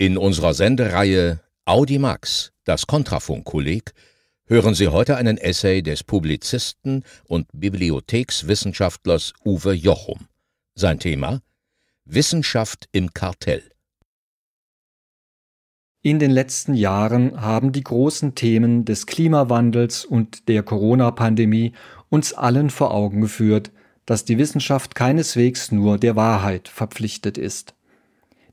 In unserer Sendereihe Audimax, das Kontrafunkkolleg, hören Sie heute einen Essay des Publizisten und Bibliothekswissenschaftlers Uwe Jochum. Sein Thema Wissenschaft im Kartell. In den letzten Jahren haben die großen Themen des Klimawandels und der Corona-Pandemie uns allen vor Augen geführt, dass die Wissenschaft keineswegs nur der Wahrheit verpflichtet ist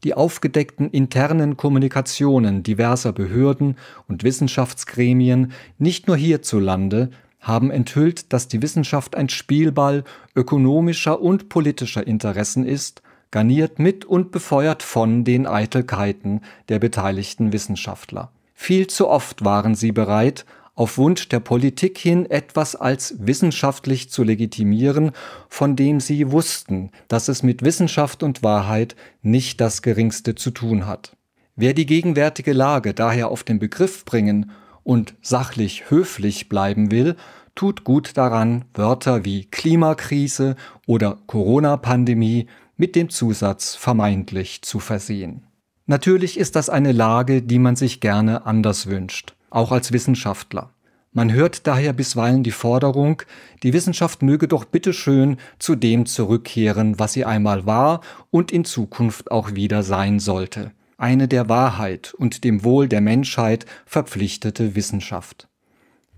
die aufgedeckten internen Kommunikationen diverser Behörden und Wissenschaftsgremien nicht nur hierzulande haben enthüllt, dass die Wissenschaft ein Spielball ökonomischer und politischer Interessen ist, garniert mit und befeuert von den Eitelkeiten der beteiligten Wissenschaftler. Viel zu oft waren sie bereit, auf Wunsch der Politik hin etwas als wissenschaftlich zu legitimieren, von dem sie wussten, dass es mit Wissenschaft und Wahrheit nicht das geringste zu tun hat. Wer die gegenwärtige Lage daher auf den Begriff bringen und sachlich höflich bleiben will, tut gut daran, Wörter wie Klimakrise oder Corona-Pandemie mit dem Zusatz vermeintlich zu versehen. Natürlich ist das eine Lage, die man sich gerne anders wünscht auch als Wissenschaftler. Man hört daher bisweilen die Forderung, die Wissenschaft möge doch bitteschön zu dem zurückkehren, was sie einmal war und in Zukunft auch wieder sein sollte. Eine der Wahrheit und dem Wohl der Menschheit verpflichtete Wissenschaft.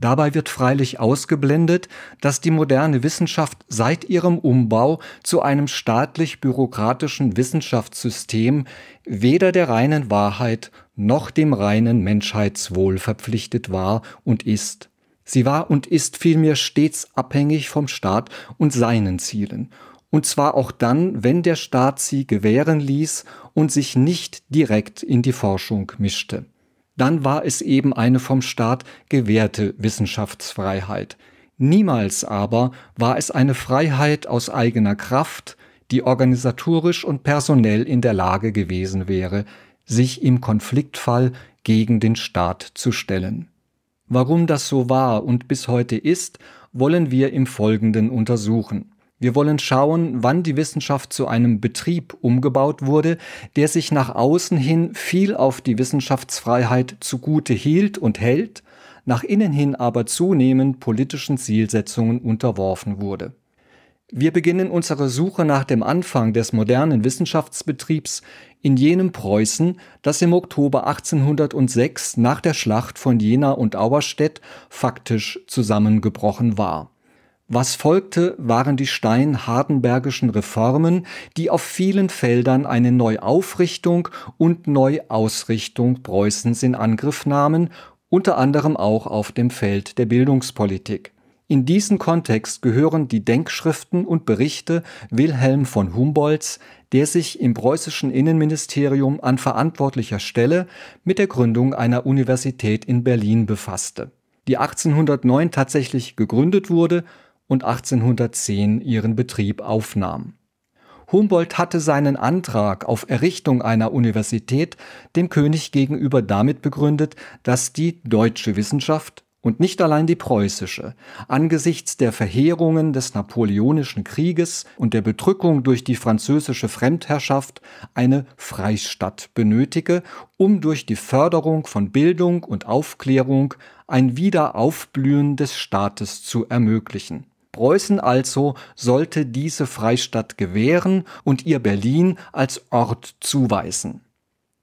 Dabei wird freilich ausgeblendet, dass die moderne Wissenschaft seit ihrem Umbau zu einem staatlich-bürokratischen Wissenschaftssystem weder der reinen Wahrheit noch dem reinen Menschheitswohl verpflichtet war und ist. Sie war und ist vielmehr stets abhängig vom Staat und seinen Zielen. Und zwar auch dann, wenn der Staat sie gewähren ließ und sich nicht direkt in die Forschung mischte dann war es eben eine vom Staat gewährte Wissenschaftsfreiheit. Niemals aber war es eine Freiheit aus eigener Kraft, die organisatorisch und personell in der Lage gewesen wäre, sich im Konfliktfall gegen den Staat zu stellen. Warum das so war und bis heute ist, wollen wir im Folgenden untersuchen. Wir wollen schauen, wann die Wissenschaft zu einem Betrieb umgebaut wurde, der sich nach außen hin viel auf die Wissenschaftsfreiheit zugute hielt und hält, nach innen hin aber zunehmend politischen Zielsetzungen unterworfen wurde. Wir beginnen unsere Suche nach dem Anfang des modernen Wissenschaftsbetriebs in jenem Preußen, das im Oktober 1806 nach der Schlacht von Jena und Auerstedt faktisch zusammengebrochen war was folgte, waren die steinhardenbergischen Reformen, die auf vielen Feldern eine Neuaufrichtung und Neuausrichtung Preußens in Angriff nahmen, unter anderem auch auf dem Feld der Bildungspolitik. In diesen Kontext gehören die Denkschriften und Berichte Wilhelm von Humboldts, der sich im preußischen Innenministerium an verantwortlicher Stelle mit der Gründung einer Universität in Berlin befasste, die 1809 tatsächlich gegründet wurde und 1810 ihren Betrieb aufnahm. Humboldt hatte seinen Antrag auf Errichtung einer Universität dem König gegenüber damit begründet, dass die deutsche Wissenschaft und nicht allein die preußische, angesichts der Verheerungen des Napoleonischen Krieges und der Bedrückung durch die französische Fremdherrschaft eine Freistadt benötige, um durch die Förderung von Bildung und Aufklärung ein Wiederaufblühen des Staates zu ermöglichen Preußen also sollte diese Freistadt gewähren und ihr Berlin als Ort zuweisen.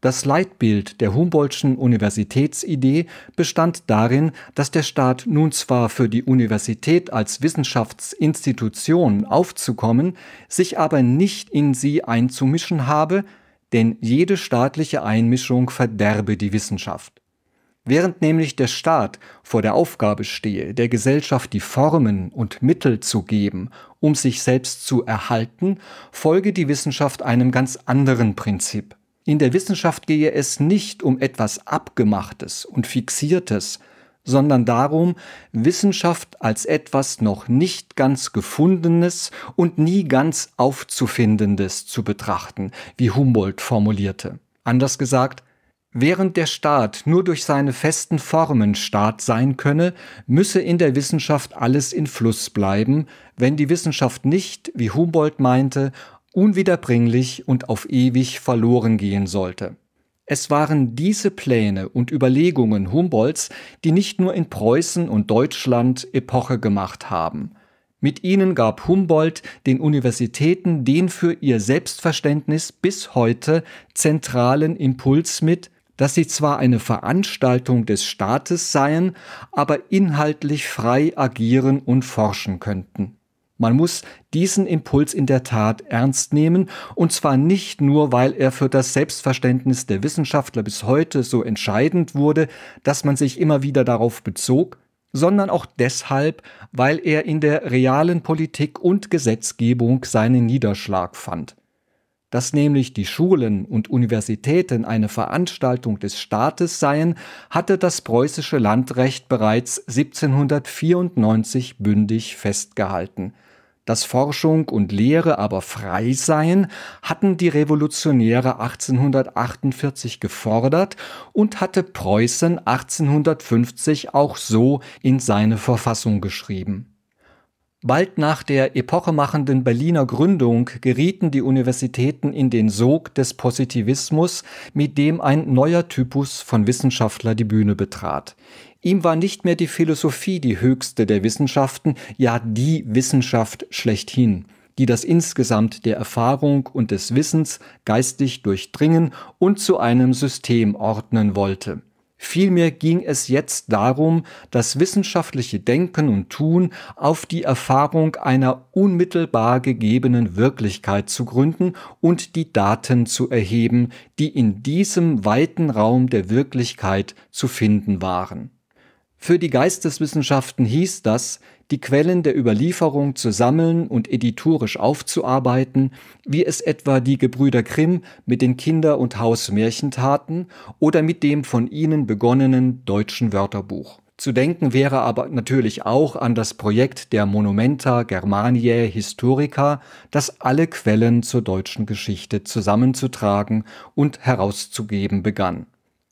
Das Leitbild der Humboldtschen Universitätsidee bestand darin, dass der Staat nun zwar für die Universität als Wissenschaftsinstitution aufzukommen, sich aber nicht in sie einzumischen habe, denn jede staatliche Einmischung verderbe die Wissenschaft. Während nämlich der Staat vor der Aufgabe stehe, der Gesellschaft die Formen und Mittel zu geben, um sich selbst zu erhalten, folge die Wissenschaft einem ganz anderen Prinzip. In der Wissenschaft gehe es nicht um etwas Abgemachtes und Fixiertes, sondern darum, Wissenschaft als etwas noch nicht ganz Gefundenes und nie ganz Aufzufindendes zu betrachten, wie Humboldt formulierte. Anders gesagt, Während der Staat nur durch seine festen Formen Staat sein könne, müsse in der Wissenschaft alles in Fluss bleiben, wenn die Wissenschaft nicht, wie Humboldt meinte, unwiederbringlich und auf ewig verloren gehen sollte. Es waren diese Pläne und Überlegungen Humboldts, die nicht nur in Preußen und Deutschland Epoche gemacht haben. Mit ihnen gab Humboldt den Universitäten den für ihr Selbstverständnis bis heute zentralen Impuls mit, dass sie zwar eine Veranstaltung des Staates seien, aber inhaltlich frei agieren und forschen könnten. Man muss diesen Impuls in der Tat ernst nehmen, und zwar nicht nur, weil er für das Selbstverständnis der Wissenschaftler bis heute so entscheidend wurde, dass man sich immer wieder darauf bezog, sondern auch deshalb, weil er in der realen Politik und Gesetzgebung seinen Niederschlag fand dass nämlich die Schulen und Universitäten eine Veranstaltung des Staates seien, hatte das preußische Landrecht bereits 1794 bündig festgehalten. Dass Forschung und Lehre aber frei seien, hatten die Revolutionäre 1848 gefordert und hatte Preußen 1850 auch so in seine Verfassung geschrieben Bald nach der epochemachenden Berliner Gründung gerieten die Universitäten in den Sog des Positivismus, mit dem ein neuer Typus von Wissenschaftler die Bühne betrat. Ihm war nicht mehr die Philosophie die höchste der Wissenschaften, ja die Wissenschaft schlechthin die das insgesamt der Erfahrung und des Wissens geistig durchdringen und zu einem System ordnen wollte. Vielmehr ging es jetzt darum, das wissenschaftliche Denken und Tun auf die Erfahrung einer unmittelbar gegebenen Wirklichkeit zu gründen und die Daten zu erheben, die in diesem weiten Raum der Wirklichkeit zu finden waren für die Geisteswissenschaften hieß das, die Quellen der Überlieferung zu sammeln und editorisch aufzuarbeiten, wie es etwa die Gebrüder Grimm mit den Kinder und Hausmärchen taten oder mit dem von ihnen begonnenen Deutschen Wörterbuch. Zu denken wäre aber natürlich auch an das Projekt der Monumenta Germaniae Historica, das alle Quellen zur deutschen Geschichte zusammenzutragen und herauszugeben begann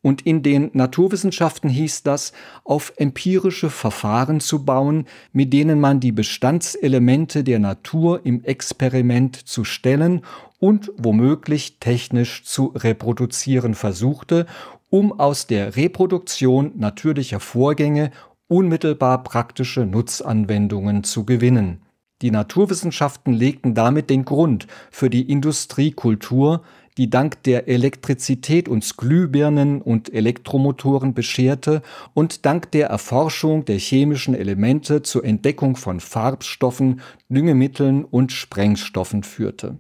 und in den Naturwissenschaften hieß das, auf empirische Verfahren zu bauen, mit denen man die Bestandselemente der Natur im Experiment zu stellen und womöglich technisch zu reproduzieren versuchte, um aus der Reproduktion natürlicher Vorgänge unmittelbar praktische Nutzanwendungen zu gewinnen. Die Naturwissenschaften legten damit den Grund für die Industriekultur, die dank der Elektrizität uns Glühbirnen und Elektromotoren bescherte und dank der Erforschung der chemischen Elemente zur Entdeckung von Farbstoffen, Düngemitteln und Sprengstoffen führte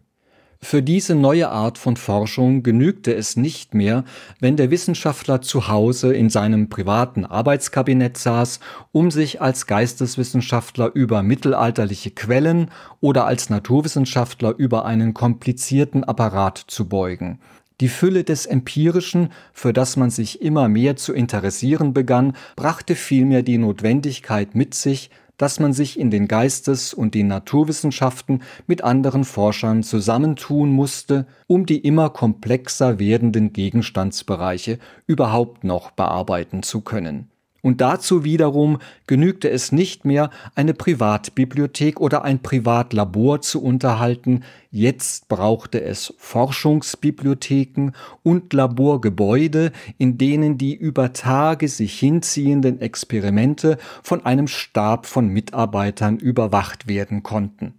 für diese neue Art von Forschung genügte es nicht mehr, wenn der Wissenschaftler zu Hause in seinem privaten Arbeitskabinett saß, um sich als Geisteswissenschaftler über mittelalterliche Quellen oder als Naturwissenschaftler über einen komplizierten Apparat zu beugen. Die Fülle des Empirischen, für das man sich immer mehr zu interessieren begann, brachte vielmehr die Notwendigkeit mit sich, dass man sich in den Geistes- und den Naturwissenschaften mit anderen Forschern zusammentun musste, um die immer komplexer werdenden Gegenstandsbereiche überhaupt noch bearbeiten zu können und dazu wiederum genügte es nicht mehr, eine Privatbibliothek oder ein Privatlabor zu unterhalten, jetzt brauchte es Forschungsbibliotheken und Laborgebäude, in denen die über Tage sich hinziehenden Experimente von einem Stab von Mitarbeitern überwacht werden konnten.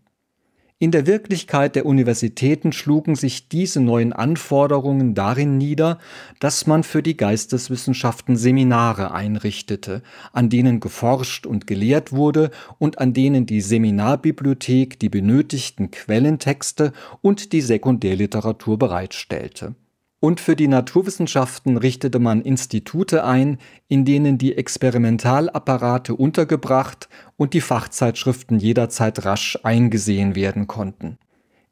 In der Wirklichkeit der Universitäten schlugen sich diese neuen Anforderungen darin nieder, dass man für die Geisteswissenschaften Seminare einrichtete, an denen geforscht und gelehrt wurde und an denen die Seminarbibliothek die benötigten Quellentexte und die Sekundärliteratur bereitstellte und für die Naturwissenschaften richtete man Institute ein, in denen die Experimentalapparate untergebracht und die Fachzeitschriften jederzeit rasch eingesehen werden konnten.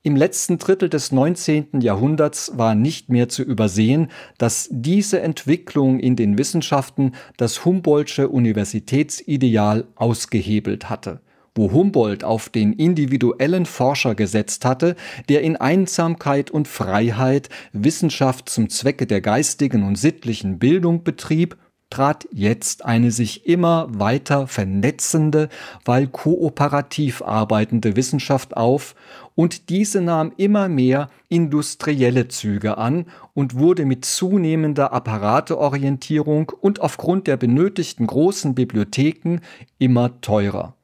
Im letzten Drittel des 19. Jahrhunderts war nicht mehr zu übersehen, dass diese Entwicklung in den Wissenschaften das Humboldtsche Universitätsideal ausgehebelt hatte wo Humboldt auf den individuellen Forscher gesetzt hatte, der in Einsamkeit und Freiheit Wissenschaft zum Zwecke der geistigen und sittlichen Bildung betrieb, trat jetzt eine sich immer weiter vernetzende, weil kooperativ arbeitende Wissenschaft auf, und diese nahm immer mehr industrielle Züge an und wurde mit zunehmender Apparateorientierung und aufgrund der benötigten großen Bibliotheken immer teurer.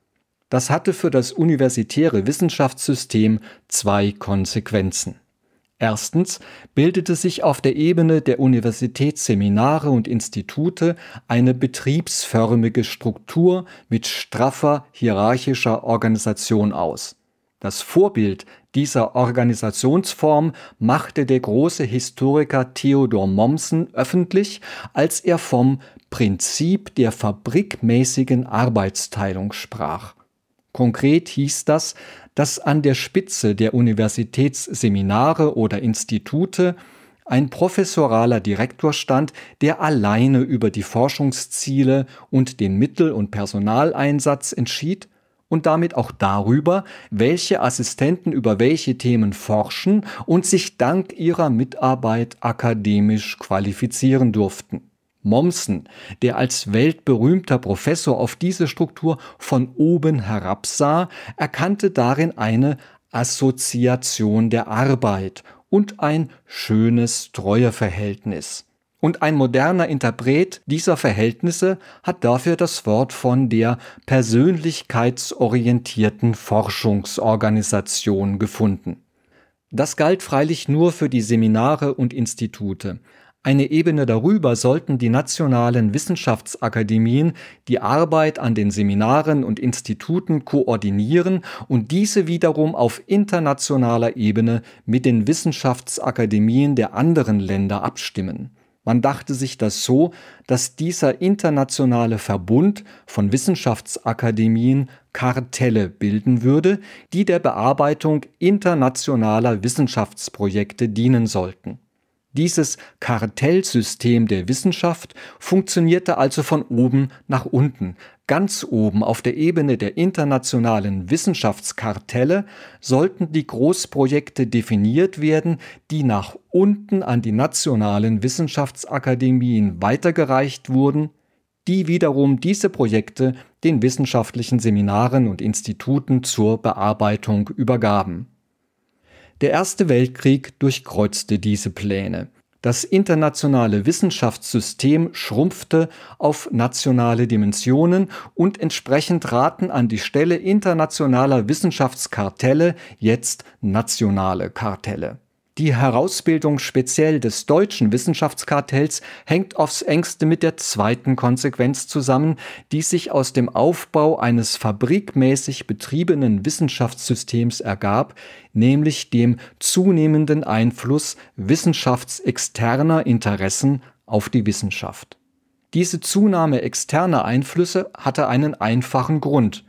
Das hatte für das universitäre Wissenschaftssystem zwei Konsequenzen. Erstens bildete sich auf der Ebene der Universitätsseminare und Institute eine betriebsförmige Struktur mit straffer hierarchischer Organisation aus. Das Vorbild dieser Organisationsform machte der große Historiker Theodor Mommsen öffentlich, als er vom Prinzip der fabrikmäßigen Arbeitsteilung sprach. Konkret hieß das, dass an der Spitze der Universitätsseminare oder Institute ein professoraler Direktor stand, der alleine über die Forschungsziele und den Mittel- und Personaleinsatz entschied und damit auch darüber, welche Assistenten über welche Themen forschen und sich dank ihrer Mitarbeit akademisch qualifizieren durften. Mommsen, der als weltberühmter Professor auf diese Struktur von oben herab sah, erkannte darin eine Assoziation der Arbeit und ein schönes Treueverhältnis. Und ein moderner Interpret dieser Verhältnisse hat dafür das Wort von der persönlichkeitsorientierten Forschungsorganisation gefunden. Das galt freilich nur für die Seminare und Institute. Eine Ebene darüber sollten die nationalen Wissenschaftsakademien die Arbeit an den Seminaren und Instituten koordinieren und diese wiederum auf internationaler Ebene mit den Wissenschaftsakademien der anderen Länder abstimmen. Man dachte sich das so, dass dieser internationale Verbund von Wissenschaftsakademien Kartelle bilden würde, die der Bearbeitung internationaler Wissenschaftsprojekte dienen sollten dieses Kartellsystem der Wissenschaft funktionierte also von oben nach unten. Ganz oben auf der Ebene der internationalen Wissenschaftskartelle sollten die Großprojekte definiert werden, die nach unten an die nationalen Wissenschaftsakademien weitergereicht wurden, die wiederum diese Projekte den wissenschaftlichen Seminaren und Instituten zur Bearbeitung übergaben der Erste Weltkrieg durchkreuzte diese Pläne. Das internationale Wissenschaftssystem schrumpfte auf nationale Dimensionen und entsprechend raten an die Stelle internationaler Wissenschaftskartelle jetzt nationale Kartelle die Herausbildung speziell des deutschen Wissenschaftskartells hängt aufs engste mit der zweiten Konsequenz zusammen, die sich aus dem Aufbau eines fabrikmäßig betriebenen Wissenschaftssystems ergab, nämlich dem zunehmenden Einfluss wissenschaftsexterner Interessen auf die Wissenschaft. Diese Zunahme externer Einflüsse hatte einen einfachen Grund –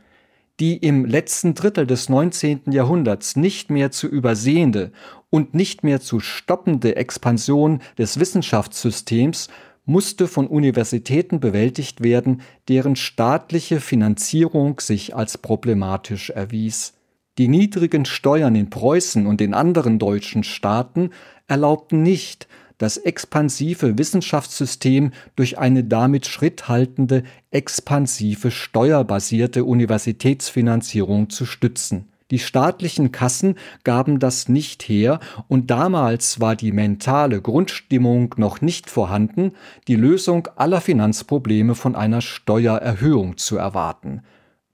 die im letzten Drittel des 19. Jahrhunderts nicht mehr zu übersehende und nicht mehr zu stoppende Expansion des Wissenschaftssystems musste von Universitäten bewältigt werden, deren staatliche Finanzierung sich als problematisch erwies. Die niedrigen Steuern in Preußen und in anderen deutschen Staaten erlaubten nicht, das expansive Wissenschaftssystem durch eine damit schritthaltende, expansive steuerbasierte Universitätsfinanzierung zu stützen. Die staatlichen Kassen gaben das nicht her und damals war die mentale Grundstimmung noch nicht vorhanden, die Lösung aller Finanzprobleme von einer Steuererhöhung zu erwarten.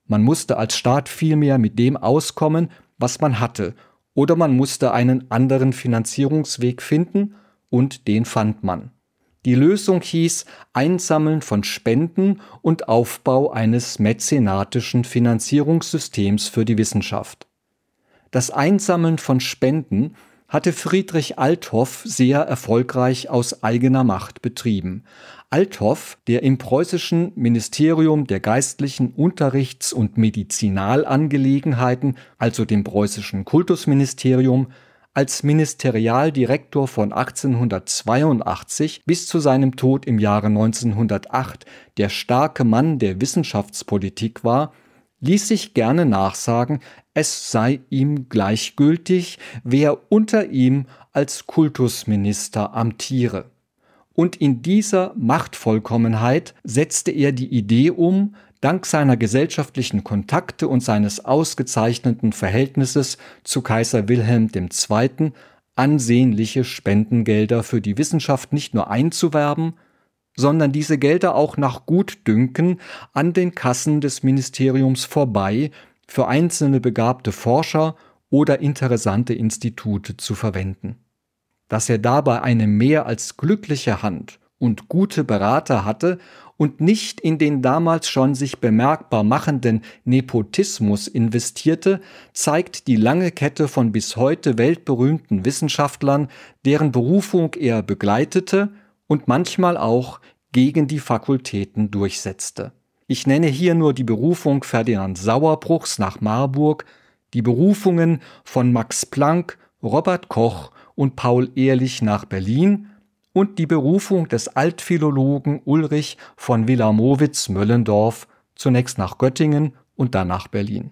Man musste als Staat vielmehr mit dem auskommen, was man hatte, oder man musste einen anderen Finanzierungsweg finden, und den fand man. Die Lösung hieß Einsammeln von Spenden und Aufbau eines mäzenatischen Finanzierungssystems für die Wissenschaft. Das Einsammeln von Spenden hatte Friedrich Althoff sehr erfolgreich aus eigener Macht betrieben. Althoff, der im preußischen Ministerium der geistlichen Unterrichts- und Medizinalangelegenheiten, also dem preußischen Kultusministerium, als Ministerialdirektor von 1882 bis zu seinem Tod im Jahre 1908 der starke Mann der Wissenschaftspolitik war, ließ sich gerne nachsagen, es sei ihm gleichgültig, wer unter ihm als Kultusminister amtiere. Und in dieser Machtvollkommenheit setzte er die Idee um, dank seiner gesellschaftlichen Kontakte und seines ausgezeichneten Verhältnisses zu Kaiser Wilhelm II. ansehnliche Spendengelder für die Wissenschaft nicht nur einzuwerben, sondern diese Gelder auch nach Gutdünken an den Kassen des Ministeriums vorbei für einzelne begabte Forscher oder interessante Institute zu verwenden. Dass er dabei eine mehr als glückliche Hand und gute Berater hatte und nicht in den damals schon sich bemerkbar machenden Nepotismus investierte, zeigt die lange Kette von bis heute weltberühmten Wissenschaftlern, deren Berufung er begleitete und manchmal auch gegen die Fakultäten durchsetzte. Ich nenne hier nur die Berufung Ferdinand Sauerbruchs nach Marburg, die Berufungen von Max Planck, Robert Koch und Paul Ehrlich nach Berlin und die Berufung des Altphilologen Ulrich von Wilamowitz-Möllendorf zunächst nach Göttingen und dann nach Berlin.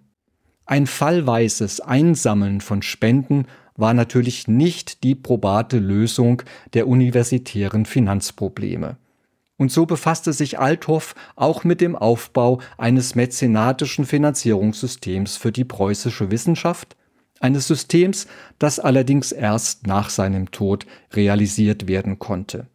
Ein fallweises Einsammeln von Spenden war natürlich nicht die probate Lösung der universitären Finanzprobleme. Und so befasste sich Althoff auch mit dem Aufbau eines mäzenatischen Finanzierungssystems für die preußische Wissenschaft, eines Systems, das allerdings erst nach seinem Tod realisiert werden konnte.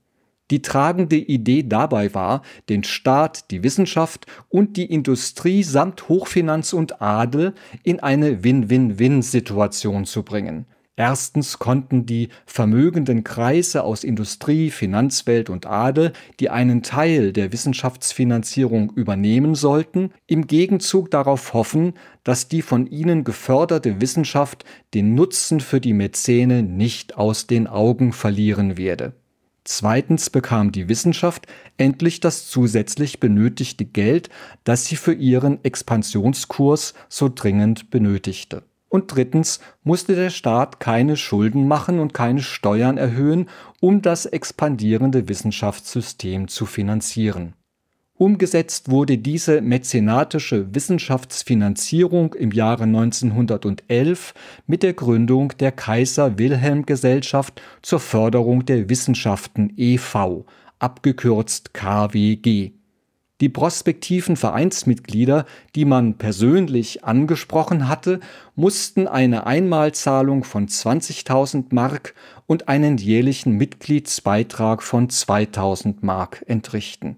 Die tragende Idee dabei war, den Staat, die Wissenschaft und die Industrie samt Hochfinanz und Adel in eine Win-Win-Win-Situation zu bringen. Erstens konnten die vermögenden Kreise aus Industrie, Finanzwelt und Adel, die einen Teil der Wissenschaftsfinanzierung übernehmen sollten, im Gegenzug darauf hoffen, dass die von ihnen geförderte Wissenschaft den Nutzen für die Mäzene nicht aus den Augen verlieren werde. Zweitens bekam die Wissenschaft endlich das zusätzlich benötigte Geld, das sie für ihren Expansionskurs so dringend benötigte. Und drittens musste der Staat keine Schulden machen und keine Steuern erhöhen, um das expandierende Wissenschaftssystem zu finanzieren. Umgesetzt wurde diese mäzenatische Wissenschaftsfinanzierung im Jahre 1911 mit der Gründung der Kaiser Wilhelm Gesellschaft zur Förderung der Wissenschaften e.V., abgekürzt KWG die prospektiven Vereinsmitglieder, die man persönlich angesprochen hatte, mussten eine Einmalzahlung von 20.000 Mark und einen jährlichen Mitgliedsbeitrag von 2.000 Mark entrichten.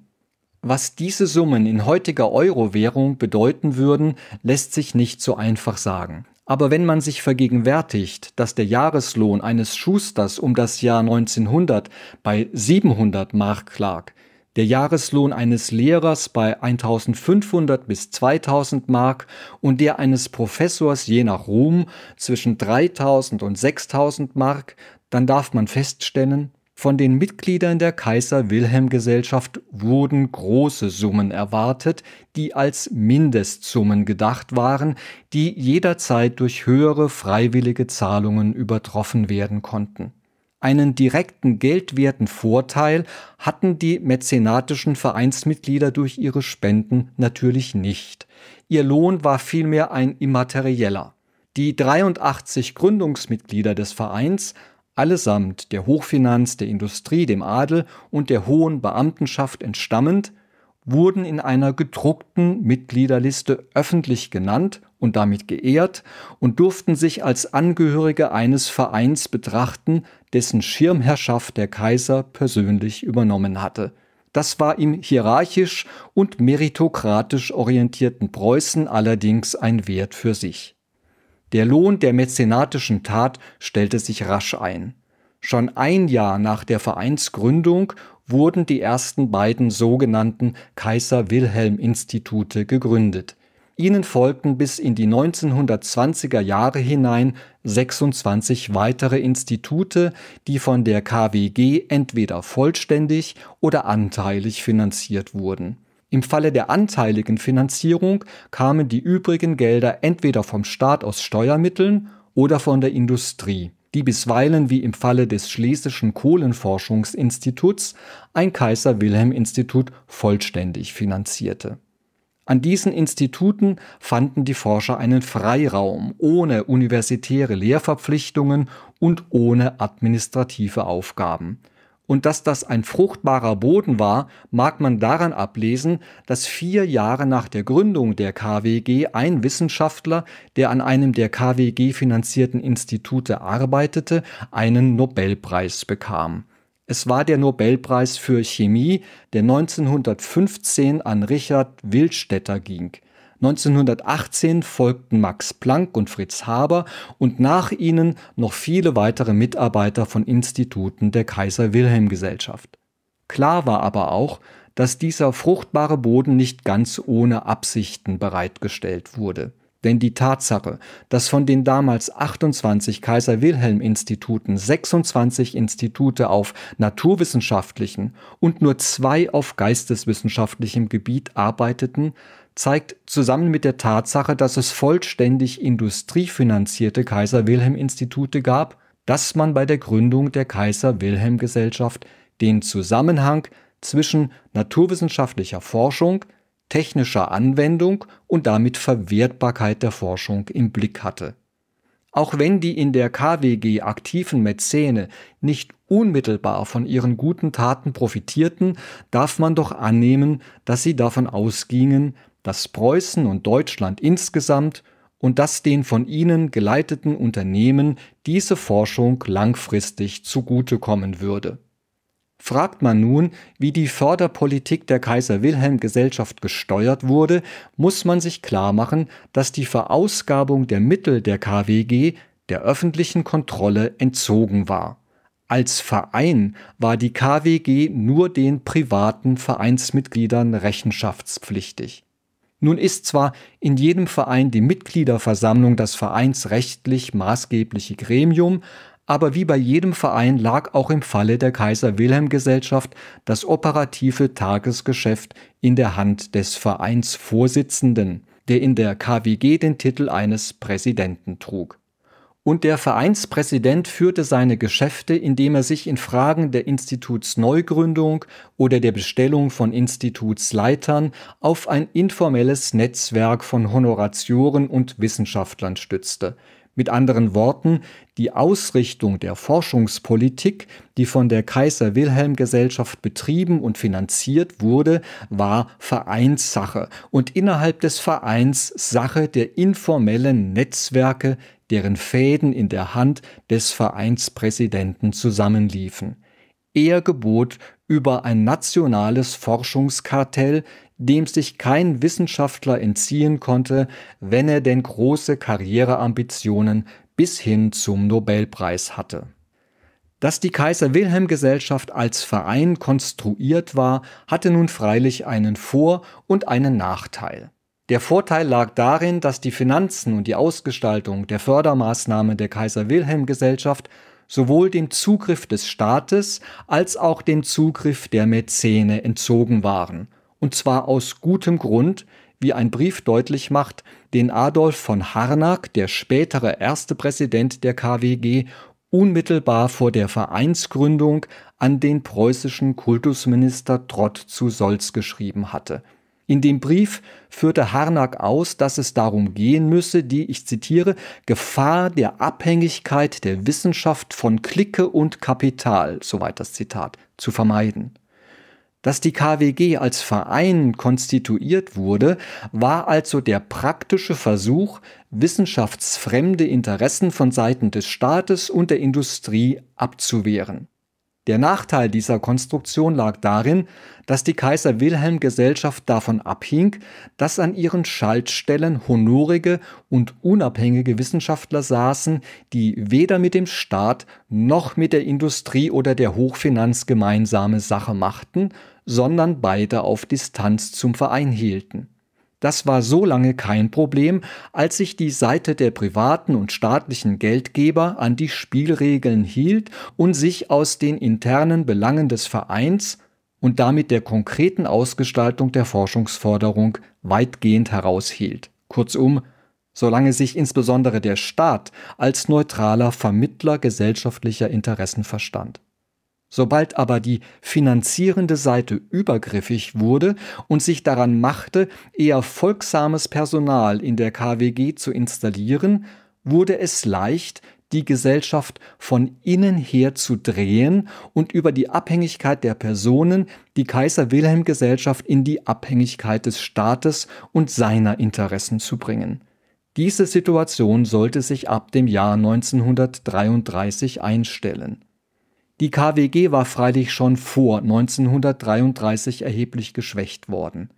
Was diese Summen in heutiger Euro-Währung bedeuten würden, lässt sich nicht so einfach sagen. Aber wenn man sich vergegenwärtigt, dass der Jahreslohn eines Schusters um das Jahr 1900 bei 700 Mark lag, der Jahreslohn eines Lehrers bei 1500 bis 2000 Mark und der eines Professors je nach Ruhm zwischen 3000 und 6000 Mark, dann darf man feststellen, von den Mitgliedern der Kaiser-Wilhelm-Gesellschaft wurden große Summen erwartet, die als Mindestsummen gedacht waren, die jederzeit durch höhere freiwillige Zahlungen übertroffen werden konnten einen direkten geldwerten Vorteil hatten die mäzenatischen Vereinsmitglieder durch ihre Spenden natürlich nicht. Ihr Lohn war vielmehr ein immaterieller. Die 83 Gründungsmitglieder des Vereins, allesamt der Hochfinanz, der Industrie, dem Adel und der hohen Beamtenschaft entstammend, wurden in einer gedruckten Mitgliederliste öffentlich genannt und damit geehrt und durften sich als Angehörige eines Vereins betrachten, dessen Schirmherrschaft der Kaiser persönlich übernommen hatte. Das war im hierarchisch und meritokratisch orientierten Preußen allerdings ein Wert für sich. Der Lohn der mäzenatischen Tat stellte sich rasch ein. Schon ein Jahr nach der Vereinsgründung wurden die ersten beiden sogenannten Kaiser Wilhelm Institute gegründet. Ihnen folgten bis in die 1920er Jahre hinein 26 weitere Institute, die von der KWG entweder vollständig oder anteilig finanziert wurden. Im Falle der anteiligen Finanzierung kamen die übrigen Gelder entweder vom Staat aus Steuermitteln oder von der Industrie die bisweilen wie im Falle des Schlesischen Kohlenforschungsinstituts ein Kaiser-Wilhelm-Institut vollständig finanzierte. An diesen Instituten fanden die Forscher einen Freiraum ohne universitäre Lehrverpflichtungen und ohne administrative Aufgaben und dass das ein fruchtbarer Boden war, mag man daran ablesen, dass vier Jahre nach der Gründung der KWG ein Wissenschaftler, der an einem der KWG finanzierten Institute arbeitete, einen Nobelpreis bekam. Es war der Nobelpreis für Chemie, der 1915 an Richard Willstätter ging. 1918 folgten Max Planck und Fritz Haber und nach ihnen noch viele weitere Mitarbeiter von Instituten der Kaiser-Wilhelm-Gesellschaft. Klar war aber auch, dass dieser fruchtbare Boden nicht ganz ohne Absichten bereitgestellt wurde. Denn die Tatsache, dass von den damals 28 Kaiser Wilhelm Instituten 26 Institute auf naturwissenschaftlichen und nur zwei auf geisteswissenschaftlichem Gebiet arbeiteten, zeigt zusammen mit der Tatsache, dass es vollständig industriefinanzierte Kaiser Wilhelm Institute gab, dass man bei der Gründung der Kaiser Wilhelm Gesellschaft den Zusammenhang zwischen naturwissenschaftlicher Forschung, technischer Anwendung und damit Verwertbarkeit der Forschung im Blick hatte. Auch wenn die in der KWG aktiven Mäzene nicht unmittelbar von ihren guten Taten profitierten, darf man doch annehmen, dass sie davon ausgingen, das Preußen und Deutschland insgesamt und das den von ihnen geleiteten Unternehmen diese Forschung langfristig zugutekommen würde. Fragt man nun, wie die Förderpolitik der Kaiser-Wilhelm-Gesellschaft gesteuert wurde, muss man sich klarmachen, dass die Verausgabung der Mittel der KWG der öffentlichen Kontrolle entzogen war. Als Verein war die KWG nur den privaten Vereinsmitgliedern rechenschaftspflichtig. Nun ist zwar in jedem Verein die Mitgliederversammlung das vereinsrechtlich maßgebliche Gremium, aber wie bei jedem Verein lag auch im Falle der Kaiser Wilhelm Gesellschaft das operative Tagesgeschäft in der Hand des Vereinsvorsitzenden, der in der KWG den Titel eines Präsidenten trug und der Vereinspräsident führte seine Geschäfte, indem er sich in Fragen der Institutsneugründung oder der Bestellung von Institutsleitern auf ein informelles Netzwerk von Honoratioren und Wissenschaftlern stützte mit anderen Worten, die Ausrichtung der Forschungspolitik, die von der Kaiser Wilhelm Gesellschaft betrieben und finanziert wurde, war Vereinssache und innerhalb des Vereins Sache der informellen Netzwerke, deren Fäden in der Hand des Vereinspräsidenten zusammenliefen. Er gebot über ein nationales Forschungskartell dem sich kein Wissenschaftler entziehen konnte, wenn er denn große Karriereambitionen bis hin zum Nobelpreis hatte. Dass die Kaiser Wilhelm Gesellschaft als Verein konstruiert war, hatte nun freilich einen Vor- und einen Nachteil. Der Vorteil lag darin, dass die Finanzen und die Ausgestaltung der Fördermaßnahmen der Kaiser Wilhelm Gesellschaft sowohl dem Zugriff des Staates als auch dem Zugriff der Mäzene entzogen waren und zwar aus gutem Grund, wie ein Brief deutlich macht, den Adolf von Harnack, der spätere erste Präsident der KWG, unmittelbar vor der Vereinsgründung an den preußischen Kultusminister Trott zu Solz geschrieben hatte. In dem Brief führte Harnack aus, dass es darum gehen müsse, die, ich zitiere, Gefahr der Abhängigkeit der Wissenschaft von Clique und Kapital, soweit das Zitat, zu vermeiden. Dass die KWG als Verein konstituiert wurde, war also der praktische Versuch, wissenschaftsfremde Interessen von Seiten des Staates und der Industrie abzuwehren. Der Nachteil dieser Konstruktion lag darin, dass die Kaiser Wilhelm Gesellschaft davon abhing, dass an ihren Schaltstellen honorige und unabhängige Wissenschaftler saßen, die weder mit dem Staat noch mit der Industrie oder der Hochfinanz gemeinsame Sache machten sondern beide auf Distanz zum Verein hielten. Das war so lange kein Problem, als sich die Seite der privaten und staatlichen Geldgeber an die Spielregeln hielt und sich aus den internen Belangen des Vereins und damit der konkreten Ausgestaltung der Forschungsforderung weitgehend heraushielt. Kurzum, solange sich insbesondere der Staat als neutraler Vermittler gesellschaftlicher Interessen verstand. Sobald aber die finanzierende Seite übergriffig wurde und sich daran machte, eher folgsames Personal in der KWG zu installieren, wurde es leicht, die Gesellschaft von innen her zu drehen und über die Abhängigkeit der Personen die Kaiser Wilhelm Gesellschaft in die Abhängigkeit des Staates und seiner Interessen zu bringen. Diese Situation sollte sich ab dem Jahr 1933 einstellen. Die KWG war freilich schon vor 1933 erheblich geschwächt worden.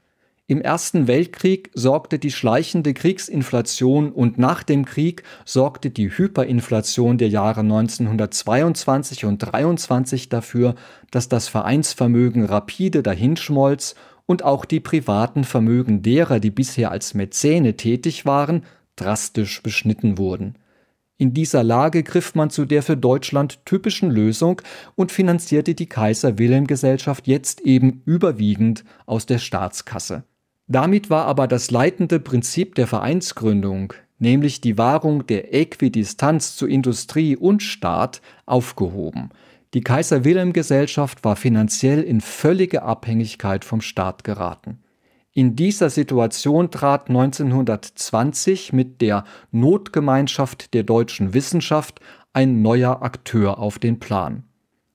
Im Ersten Weltkrieg sorgte die schleichende Kriegsinflation und nach dem Krieg sorgte die Hyperinflation der Jahre 1922 und 23 dafür, dass das Vereinsvermögen rapide dahinschmolz und auch die privaten Vermögen derer, die bisher als Mäzene tätig waren, drastisch beschnitten wurden in dieser Lage griff man zu der für Deutschland typischen Lösung und finanzierte die Kaiser-Wilhelm-Gesellschaft jetzt eben überwiegend aus der Staatskasse. Damit war aber das leitende Prinzip der Vereinsgründung, nämlich die Wahrung der Äquidistanz zu Industrie und Staat, aufgehoben. Die Kaiser-Wilhelm-Gesellschaft war finanziell in völlige Abhängigkeit vom Staat geraten. In dieser Situation trat 1920 mit der Notgemeinschaft der deutschen Wissenschaft ein neuer Akteur auf den Plan.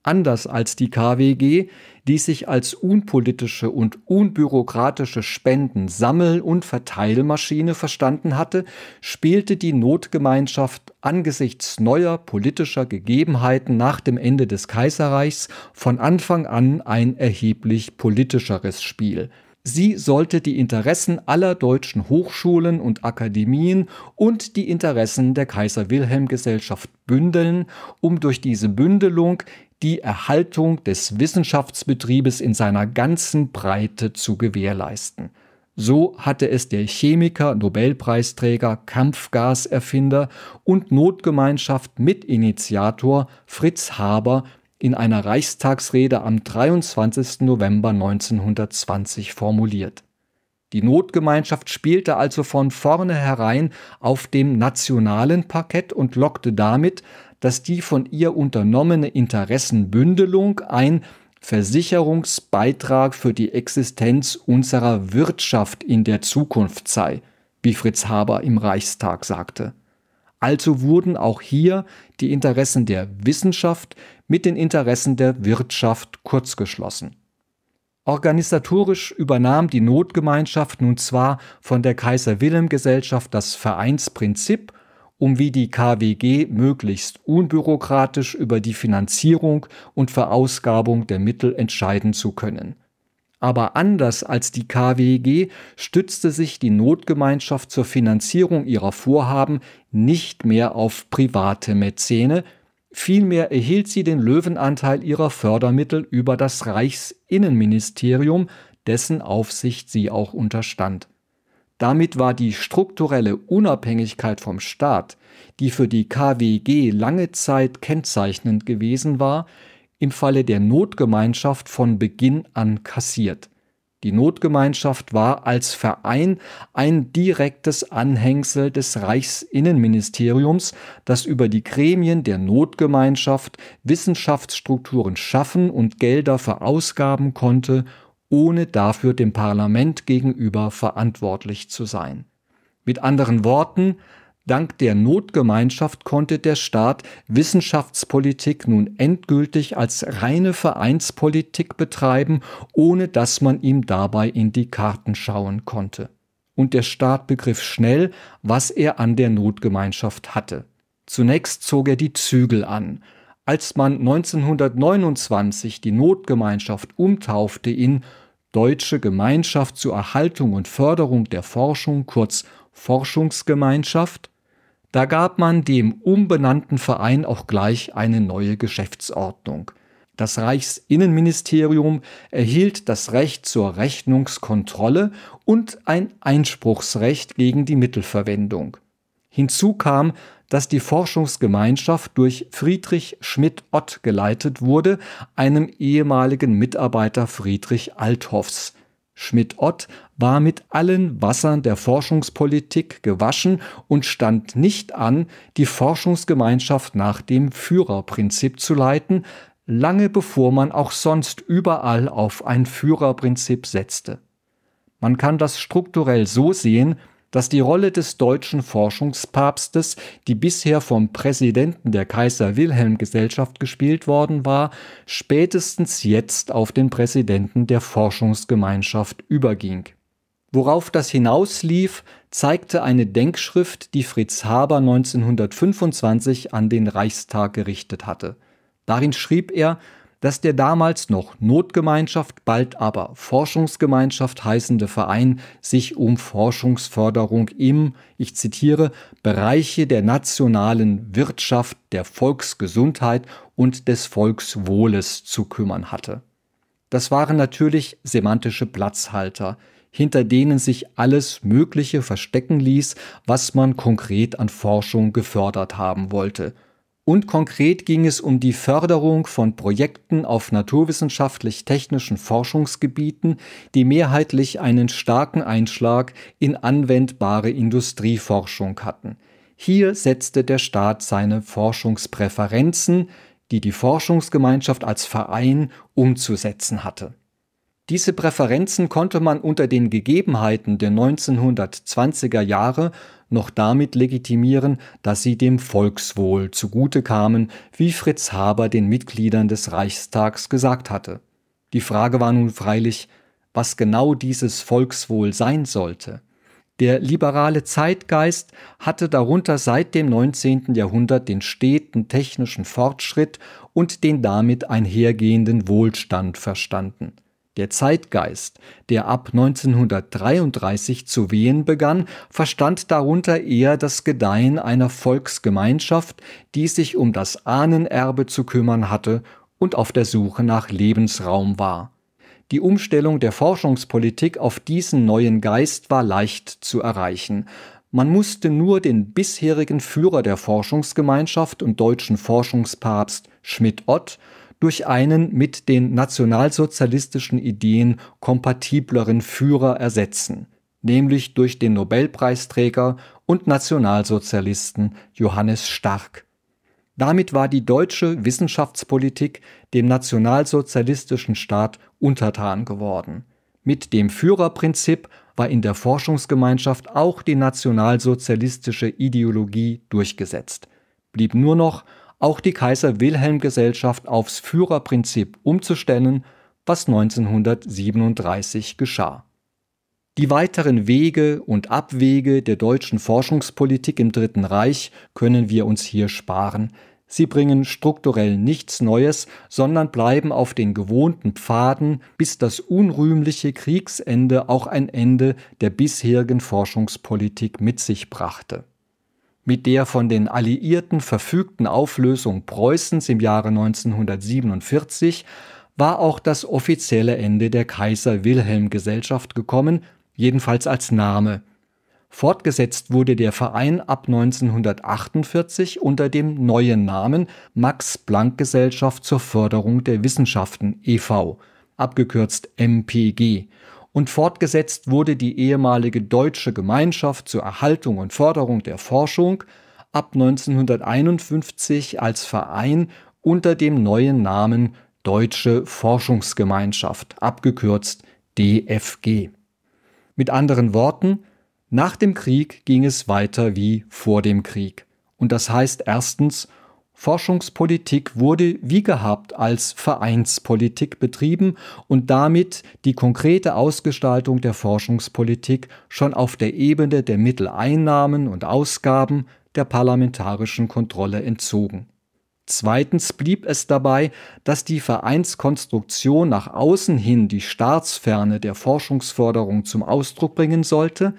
Anders als die KWG, die sich als unpolitische und unbürokratische Spenden-, Sammel- und Verteilmaschine verstanden hatte, spielte die Notgemeinschaft angesichts neuer politischer Gegebenheiten nach dem Ende des Kaiserreichs von Anfang an ein erheblich politischeres Spiel – Sie sollte die Interessen aller deutschen Hochschulen und Akademien und die Interessen der Kaiser Wilhelm Gesellschaft bündeln, um durch diese Bündelung die Erhaltung des Wissenschaftsbetriebes in seiner ganzen Breite zu gewährleisten. So hatte es der Chemiker, Nobelpreisträger, Kampfgaserfinder und Notgemeinschaft Mitinitiator Fritz Haber in einer Reichstagsrede am 23. November 1920 formuliert. Die Notgemeinschaft spielte also von vornherein auf dem nationalen Parkett und lockte damit, dass die von ihr unternommene Interessenbündelung ein Versicherungsbeitrag für die Existenz unserer Wirtschaft in der Zukunft sei, wie Fritz Haber im Reichstag sagte. Also wurden auch hier die Interessen der Wissenschaft mit den Interessen der Wirtschaft kurzgeschlossen. Organisatorisch übernahm die Notgemeinschaft nun zwar von der Kaiser Wilhelm Gesellschaft das Vereinsprinzip, um wie die KWG möglichst unbürokratisch über die Finanzierung und Verausgabung der Mittel entscheiden zu können aber anders als die KWG stützte sich die Notgemeinschaft zur Finanzierung ihrer Vorhaben nicht mehr auf private Mäzene, vielmehr erhielt sie den Löwenanteil ihrer Fördermittel über das Reichsinnenministerium, dessen Aufsicht sie auch unterstand. Damit war die strukturelle Unabhängigkeit vom Staat, die für die KWG lange Zeit kennzeichnend gewesen war, im Falle der Notgemeinschaft von Beginn an kassiert. Die Notgemeinschaft war als Verein ein direktes Anhängsel des Reichsinnenministeriums, das über die Gremien der Notgemeinschaft Wissenschaftsstrukturen schaffen und Gelder verausgaben konnte, ohne dafür dem Parlament gegenüber verantwortlich zu sein. Mit anderen Worten, Dank der Notgemeinschaft konnte der Staat Wissenschaftspolitik nun endgültig als reine Vereinspolitik betreiben, ohne dass man ihm dabei in die Karten schauen konnte. Und der Staat begriff schnell, was er an der Notgemeinschaft hatte. Zunächst zog er die Zügel an. Als man 1929 die Notgemeinschaft umtaufte in Deutsche Gemeinschaft zur Erhaltung und Förderung der Forschung, kurz Forschungsgemeinschaft, da gab man dem umbenannten Verein auch gleich eine neue Geschäftsordnung. Das Reichsinnenministerium erhielt das Recht zur Rechnungskontrolle und ein Einspruchsrecht gegen die Mittelverwendung. Hinzu kam, dass die Forschungsgemeinschaft durch Friedrich Schmidt-Ott geleitet wurde, einem ehemaligen Mitarbeiter Friedrich Althoffs, Schmidt-Ott war mit allen Wassern der Forschungspolitik gewaschen und stand nicht an, die Forschungsgemeinschaft nach dem Führerprinzip zu leiten, lange bevor man auch sonst überall auf ein Führerprinzip setzte. Man kann das strukturell so sehen, dass die Rolle des deutschen Forschungspapstes, die bisher vom Präsidenten der Kaiser Wilhelm Gesellschaft gespielt worden war, spätestens jetzt auf den Präsidenten der Forschungsgemeinschaft überging. Worauf das hinauslief, zeigte eine Denkschrift, die Fritz Haber 1925 an den Reichstag gerichtet hatte. Darin schrieb er, dass der damals noch Notgemeinschaft, bald aber Forschungsgemeinschaft heißende Verein sich um Forschungsförderung im, ich zitiere, Bereiche der nationalen Wirtschaft, der Volksgesundheit und des Volkswohles zu kümmern hatte. Das waren natürlich semantische Platzhalter, hinter denen sich alles Mögliche verstecken ließ, was man konkret an Forschung gefördert haben wollte – und konkret ging es um die Förderung von Projekten auf naturwissenschaftlich-technischen Forschungsgebieten, die mehrheitlich einen starken Einschlag in anwendbare Industrieforschung hatten. Hier setzte der Staat seine Forschungspräferenzen, die die Forschungsgemeinschaft als Verein umzusetzen hatte diese Präferenzen konnte man unter den Gegebenheiten der 1920er Jahre noch damit legitimieren, dass sie dem Volkswohl zugute kamen, wie Fritz Haber den Mitgliedern des Reichstags gesagt hatte. Die Frage war nun freilich, was genau dieses Volkswohl sein sollte. Der liberale Zeitgeist hatte darunter seit dem 19. Jahrhundert den steten technischen Fortschritt und den damit einhergehenden Wohlstand verstanden. Der Zeitgeist, der ab 1933 zu wehen begann, verstand darunter eher das Gedeihen einer Volksgemeinschaft, die sich um das Ahnenerbe zu kümmern hatte und auf der Suche nach Lebensraum war. Die Umstellung der Forschungspolitik auf diesen neuen Geist war leicht zu erreichen. Man musste nur den bisherigen Führer der Forschungsgemeinschaft und deutschen Forschungspapst Schmidt-Ott durch einen mit den nationalsozialistischen Ideen kompatibleren Führer ersetzen, nämlich durch den Nobelpreisträger und Nationalsozialisten Johannes Stark. Damit war die deutsche Wissenschaftspolitik dem nationalsozialistischen Staat untertan geworden. Mit dem Führerprinzip war in der Forschungsgemeinschaft auch die nationalsozialistische Ideologie durchgesetzt. Blieb nur noch auch die Kaiser-Wilhelm-Gesellschaft aufs Führerprinzip umzustellen, was 1937 geschah. Die weiteren Wege und Abwege der deutschen Forschungspolitik im Dritten Reich können wir uns hier sparen. Sie bringen strukturell nichts Neues, sondern bleiben auf den gewohnten Pfaden, bis das unrühmliche Kriegsende auch ein Ende der bisherigen Forschungspolitik mit sich brachte mit der von den Alliierten verfügten Auflösung Preußens im Jahre 1947 war auch das offizielle Ende der Kaiser-Wilhelm-Gesellschaft gekommen, jedenfalls als Name. Fortgesetzt wurde der Verein ab 1948 unter dem neuen Namen Max-Planck-Gesellschaft zur Förderung der Wissenschaften e.V., abgekürzt MPG und fortgesetzt wurde die ehemalige Deutsche Gemeinschaft zur Erhaltung und Förderung der Forschung ab 1951 als Verein unter dem neuen Namen Deutsche Forschungsgemeinschaft, abgekürzt DFG. Mit anderen Worten, nach dem Krieg ging es weiter wie vor dem Krieg. Und das heißt erstens Forschungspolitik wurde wie gehabt als Vereinspolitik betrieben und damit die konkrete Ausgestaltung der Forschungspolitik schon auf der Ebene der Mitteleinnahmen und Ausgaben der parlamentarischen Kontrolle entzogen. Zweitens blieb es dabei, dass die Vereinskonstruktion nach außen hin die Staatsferne der Forschungsförderung zum Ausdruck bringen sollte,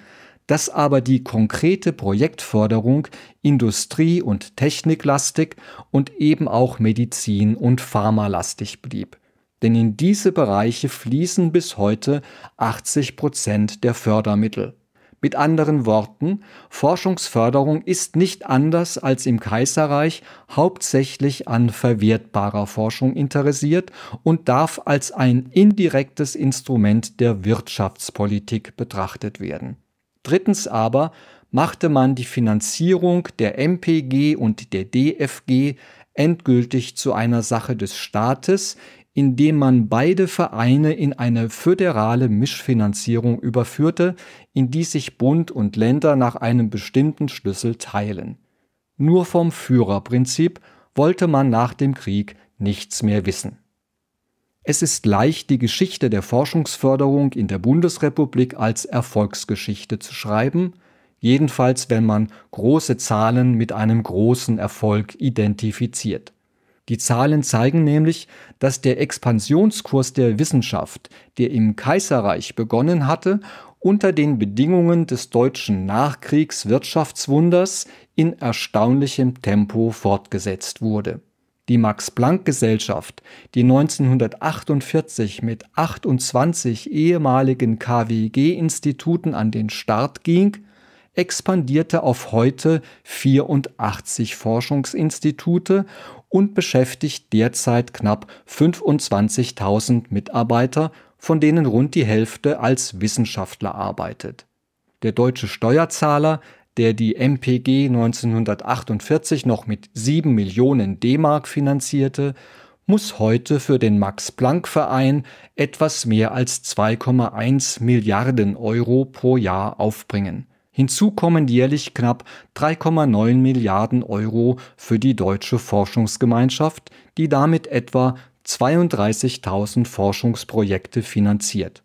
dass aber die konkrete Projektförderung industrie- und techniklastig und eben auch medizin- und pharmalastig blieb. Denn in diese Bereiche fließen bis heute 80 Prozent der Fördermittel. Mit anderen Worten, Forschungsförderung ist nicht anders als im Kaiserreich hauptsächlich an verwertbarer Forschung interessiert und darf als ein indirektes Instrument der Wirtschaftspolitik betrachtet werden. Drittens aber machte man die Finanzierung der MPG und der DFG endgültig zu einer Sache des Staates, indem man beide Vereine in eine föderale Mischfinanzierung überführte, in die sich Bund und Länder nach einem bestimmten Schlüssel teilen. Nur vom Führerprinzip wollte man nach dem Krieg nichts mehr wissen es ist leicht, die Geschichte der Forschungsförderung in der Bundesrepublik als Erfolgsgeschichte zu schreiben, jedenfalls wenn man große Zahlen mit einem großen Erfolg identifiziert. Die Zahlen zeigen nämlich, dass der Expansionskurs der Wissenschaft, der im Kaiserreich begonnen hatte, unter den Bedingungen des deutschen Nachkriegswirtschaftswunders in erstaunlichem Tempo fortgesetzt wurde die Max-Planck-Gesellschaft, die 1948 mit 28 ehemaligen KWG-Instituten an den Start ging, expandierte auf heute 84 Forschungsinstitute und beschäftigt derzeit knapp 25.000 Mitarbeiter, von denen rund die Hälfte als Wissenschaftler arbeitet. Der deutsche Steuerzahler der die MPG 1948 noch mit 7 Millionen D-Mark finanzierte, muss heute für den Max-Planck-Verein etwas mehr als 2,1 Milliarden Euro pro Jahr aufbringen. Hinzu kommen jährlich knapp 3,9 Milliarden Euro für die deutsche Forschungsgemeinschaft, die damit etwa 32.000 Forschungsprojekte finanziert.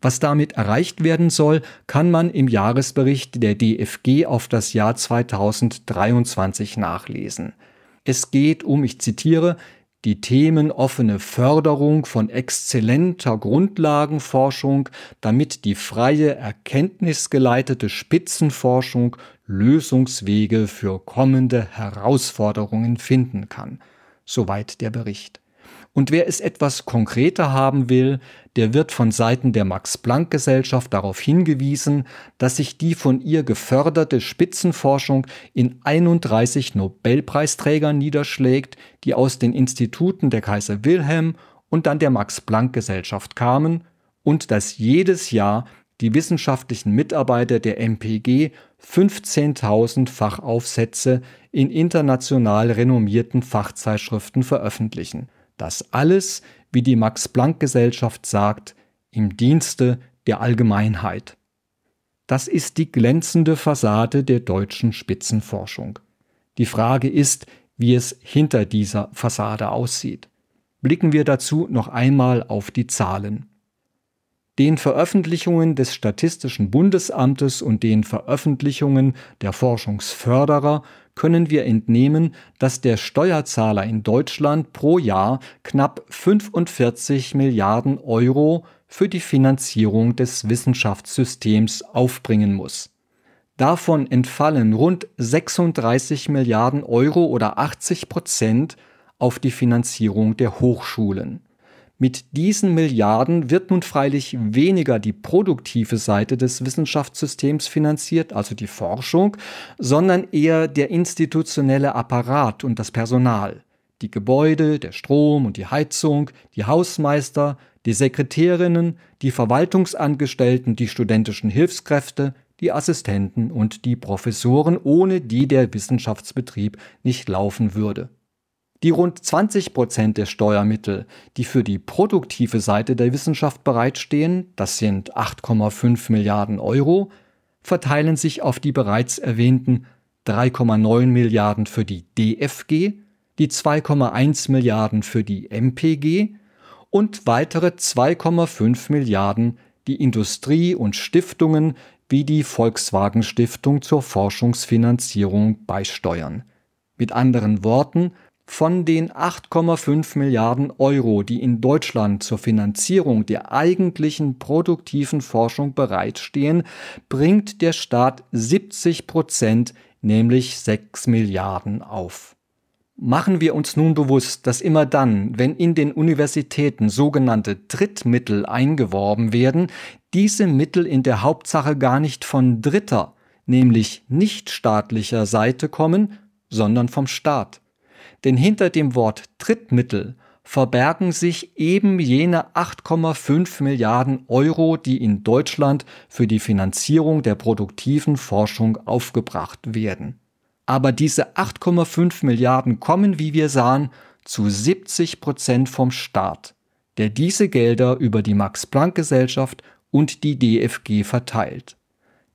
Was damit erreicht werden soll, kann man im Jahresbericht der DFG auf das Jahr 2023 nachlesen. Es geht um, ich zitiere, die themenoffene Förderung von exzellenter Grundlagenforschung, damit die freie, erkenntnisgeleitete Spitzenforschung Lösungswege für kommende Herausforderungen finden kann. Soweit der Bericht. Und wer es etwas konkreter haben will, der wird von Seiten der Max-Planck-Gesellschaft darauf hingewiesen, dass sich die von ihr geförderte Spitzenforschung in 31 Nobelpreisträgern niederschlägt, die aus den Instituten der Kaiser Wilhelm und dann der Max-Planck-Gesellschaft kamen und dass jedes Jahr die wissenschaftlichen Mitarbeiter der MPG 15.000 Fachaufsätze in international renommierten Fachzeitschriften veröffentlichen dass alles, wie die Max-Planck-Gesellschaft sagt, im Dienste der Allgemeinheit. Das ist die glänzende Fassade der deutschen Spitzenforschung. Die Frage ist, wie es hinter dieser Fassade aussieht. Blicken wir dazu noch einmal auf die Zahlen den Veröffentlichungen des Statistischen Bundesamtes und den Veröffentlichungen der Forschungsförderer können wir entnehmen, dass der Steuerzahler in Deutschland pro Jahr knapp 45 Milliarden Euro für die Finanzierung des Wissenschaftssystems aufbringen muss. Davon entfallen rund 36 Milliarden Euro oder 80 Prozent auf die Finanzierung der Hochschulen. Mit diesen Milliarden wird nun freilich weniger die produktive Seite des Wissenschaftssystems finanziert, also die Forschung, sondern eher der institutionelle Apparat und das Personal. Die Gebäude, der Strom und die Heizung, die Hausmeister, die Sekretärinnen, die Verwaltungsangestellten, die studentischen Hilfskräfte, die Assistenten und die Professoren, ohne die der Wissenschaftsbetrieb nicht laufen würde. Die rund 20 Prozent der Steuermittel, die für die produktive Seite der Wissenschaft bereitstehen, das sind 8,5 Milliarden Euro, verteilen sich auf die bereits erwähnten 3,9 Milliarden für die DFG, die 2,1 Milliarden für die MPG und weitere 2,5 Milliarden, die Industrie und Stiftungen wie die Volkswagen Stiftung zur Forschungsfinanzierung beisteuern. Mit anderen Worten, von den 8,5 Milliarden Euro, die in Deutschland zur Finanzierung der eigentlichen produktiven Forschung bereitstehen, bringt der Staat 70 Prozent, nämlich 6 Milliarden auf. Machen wir uns nun bewusst, dass immer dann, wenn in den Universitäten sogenannte Drittmittel eingeworben werden, diese Mittel in der Hauptsache gar nicht von dritter, nämlich nichtstaatlicher Seite kommen, sondern vom Staat denn hinter dem Wort Drittmittel verbergen sich eben jene 8,5 Milliarden Euro, die in Deutschland für die Finanzierung der produktiven Forschung aufgebracht werden. Aber diese 8,5 Milliarden kommen, wie wir sahen, zu 70 Prozent vom Staat, der diese Gelder über die Max-Planck-Gesellschaft und die DFG verteilt.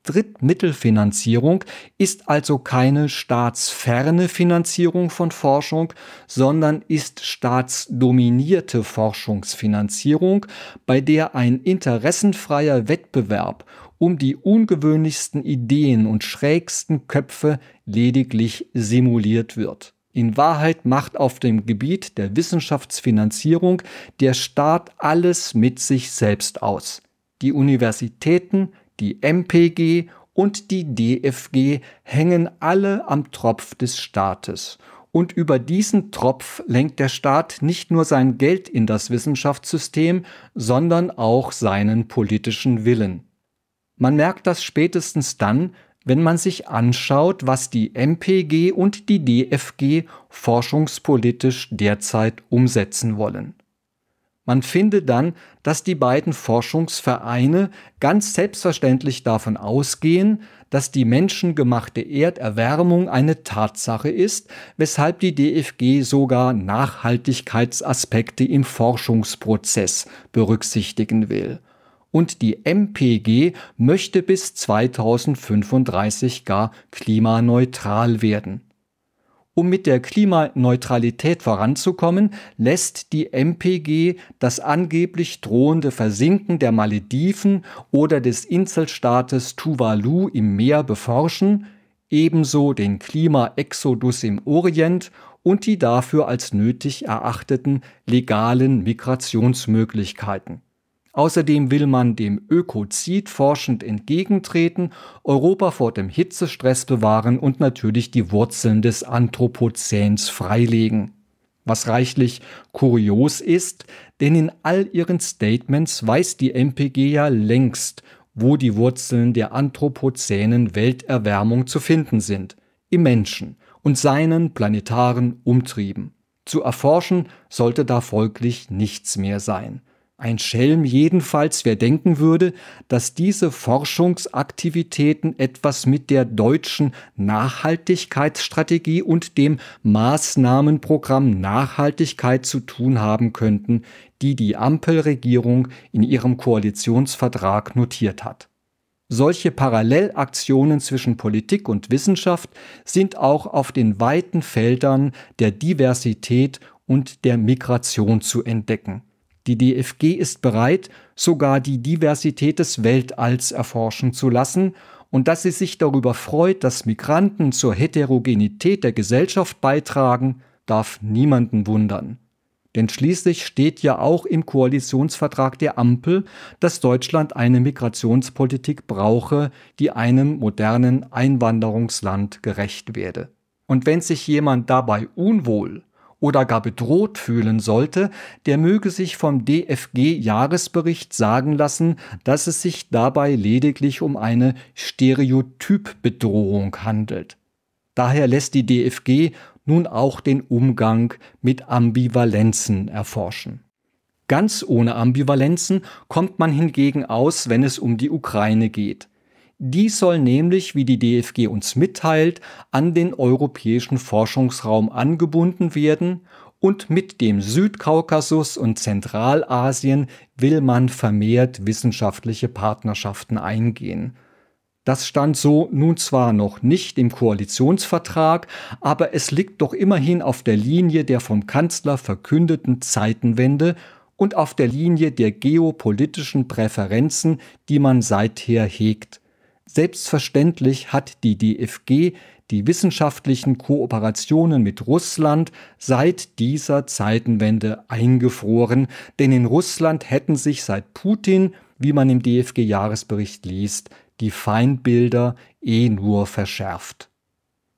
Drittmittelfinanzierung ist also keine staatsferne Finanzierung von Forschung, sondern ist staatsdominierte Forschungsfinanzierung, bei der ein interessenfreier Wettbewerb um die ungewöhnlichsten Ideen und schrägsten Köpfe lediglich simuliert wird. In Wahrheit macht auf dem Gebiet der Wissenschaftsfinanzierung der Staat alles mit sich selbst aus. Die Universitäten die MPG und die DFG hängen alle am Tropf des Staates. Und über diesen Tropf lenkt der Staat nicht nur sein Geld in das Wissenschaftssystem, sondern auch seinen politischen Willen. Man merkt das spätestens dann, wenn man sich anschaut, was die MPG und die DFG forschungspolitisch derzeit umsetzen wollen. Man finde dann, dass die beiden Forschungsvereine ganz selbstverständlich davon ausgehen, dass die menschengemachte Erderwärmung eine Tatsache ist, weshalb die DFG sogar Nachhaltigkeitsaspekte im Forschungsprozess berücksichtigen will. Und die MPG möchte bis 2035 gar klimaneutral werden. Um mit der Klimaneutralität voranzukommen, lässt die MPG das angeblich drohende Versinken der Malediven oder des Inselstaates Tuvalu im Meer beforschen, ebenso den Klimaexodus im Orient und die dafür als nötig erachteten legalen Migrationsmöglichkeiten. Außerdem will man dem Ökozid forschend entgegentreten, Europa vor dem Hitzestress bewahren und natürlich die Wurzeln des Anthropozäns freilegen. Was reichlich kurios ist, denn in all ihren Statements weiß die MPG ja längst, wo die Wurzeln der anthropozänen Welterwärmung zu finden sind, im Menschen und seinen planetaren Umtrieben. Zu erforschen sollte da folglich nichts mehr sein. Ein Schelm jedenfalls, wer denken würde, dass diese Forschungsaktivitäten etwas mit der deutschen Nachhaltigkeitsstrategie und dem Maßnahmenprogramm Nachhaltigkeit zu tun haben könnten, die die Ampelregierung in ihrem Koalitionsvertrag notiert hat. Solche Parallelaktionen zwischen Politik und Wissenschaft sind auch auf den weiten Feldern der Diversität und der Migration zu entdecken. Die DFG ist bereit, sogar die Diversität des Weltalls erforschen zu lassen und dass sie sich darüber freut, dass Migranten zur Heterogenität der Gesellschaft beitragen, darf niemanden wundern. Denn schließlich steht ja auch im Koalitionsvertrag der Ampel, dass Deutschland eine Migrationspolitik brauche, die einem modernen Einwanderungsland gerecht werde. Und wenn sich jemand dabei unwohl oder gar bedroht fühlen sollte, der möge sich vom DFG-Jahresbericht sagen lassen, dass es sich dabei lediglich um eine Stereotypbedrohung handelt. Daher lässt die DFG nun auch den Umgang mit Ambivalenzen erforschen. Ganz ohne Ambivalenzen kommt man hingegen aus, wenn es um die Ukraine geht. Dies soll nämlich, wie die DFG uns mitteilt, an den europäischen Forschungsraum angebunden werden und mit dem Südkaukasus und Zentralasien will man vermehrt wissenschaftliche Partnerschaften eingehen. Das stand so nun zwar noch nicht im Koalitionsvertrag, aber es liegt doch immerhin auf der Linie der vom Kanzler verkündeten Zeitenwende und auf der Linie der geopolitischen Präferenzen, die man seither hegt. Selbstverständlich hat die DFG die wissenschaftlichen Kooperationen mit Russland seit dieser Zeitenwende eingefroren, denn in Russland hätten sich seit Putin, wie man im DFG-Jahresbericht liest, die Feindbilder eh nur verschärft.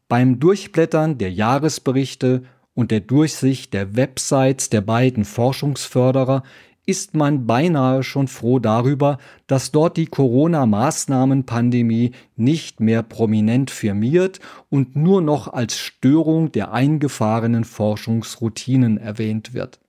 Beim Durchblättern der Jahresberichte und der Durchsicht der Websites der beiden Forschungsförderer ist man beinahe schon froh darüber, dass dort die Corona-Maßnahmen-Pandemie nicht mehr prominent firmiert und nur noch als Störung der eingefahrenen Forschungsroutinen erwähnt wird.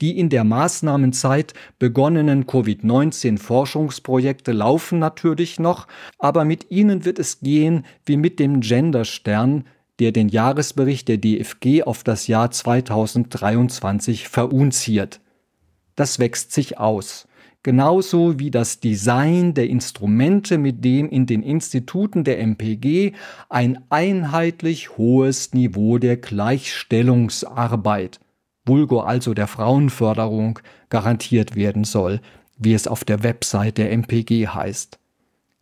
Die in der Maßnahmenzeit begonnenen Covid-19-Forschungsprojekte laufen natürlich noch, aber mit ihnen wird es gehen wie mit dem Genderstern, der den Jahresbericht der DFG auf das Jahr 2023 verunziert das wächst sich aus. Genauso wie das Design der Instrumente, mit dem in den Instituten der MPG ein einheitlich hohes Niveau der Gleichstellungsarbeit, vulgo also der Frauenförderung, garantiert werden soll, wie es auf der Website der MPG heißt.